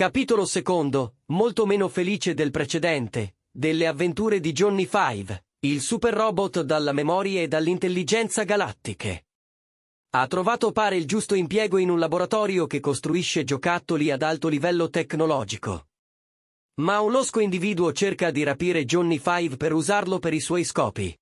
Capitolo secondo, molto meno felice del precedente, delle avventure di Johnny Five, il super robot dalla memoria e dall'intelligenza galattiche. Ha trovato pare il giusto impiego in un laboratorio che costruisce giocattoli ad alto livello tecnologico. Ma un losco individuo cerca di rapire Johnny Five per usarlo per i suoi scopi.